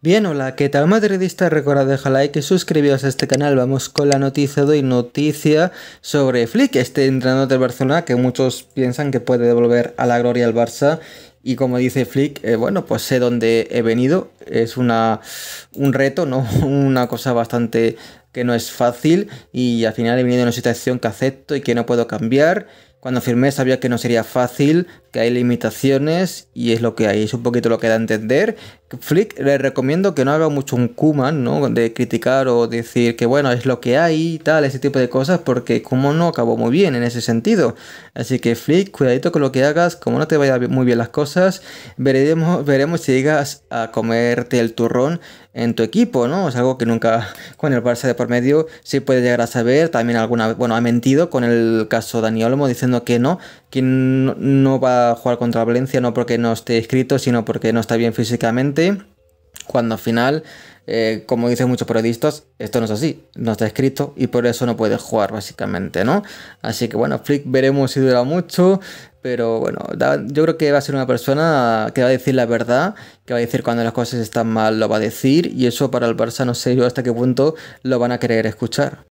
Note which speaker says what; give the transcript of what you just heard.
Speaker 1: Bien, hola, ¿qué tal madridista? Recuerda dejar like y suscribiros a este canal. Vamos con la noticia de hoy, noticia sobre Flick, este entrenador del Barcelona que muchos piensan que puede devolver a la gloria al Barça. Y como dice Flick, eh, bueno, pues sé dónde he venido. Es una, un reto, ¿no? Una cosa bastante que no es fácil y al final he venido en una situación que acepto y que no puedo cambiar cuando firmé sabía que no sería fácil, que hay limitaciones y es lo que hay, es un poquito lo que da a entender. Flick le recomiendo que no haga mucho un Kuman, ¿no? De criticar o decir que bueno, es lo que hay y tal, ese tipo de cosas, porque como no acabó muy bien en ese sentido. Así que Flick, cuidadito con lo que hagas, como no te vaya muy bien las cosas, veremos, veremos si llegas a comerte el turrón en tu equipo, ¿no? Es algo que nunca con el Barça de por medio sí puede llegar a saber. También alguna, bueno, ha mentido con el caso Dani Olmo diciendo que no, que no, va a jugar contra Valencia, no porque no esté escrito, sino porque no está bien físicamente, cuando al final eh, como dicen muchos periodistas, esto no es así, no está escrito y por eso no puede jugar básicamente, ¿no? Así que bueno, Flick veremos si dura mucho, pero bueno, yo creo que va a ser una persona que va a decir la verdad, que va a decir cuando las cosas están mal, lo va a decir y eso para el Barça no sé yo hasta qué punto lo van a querer escuchar.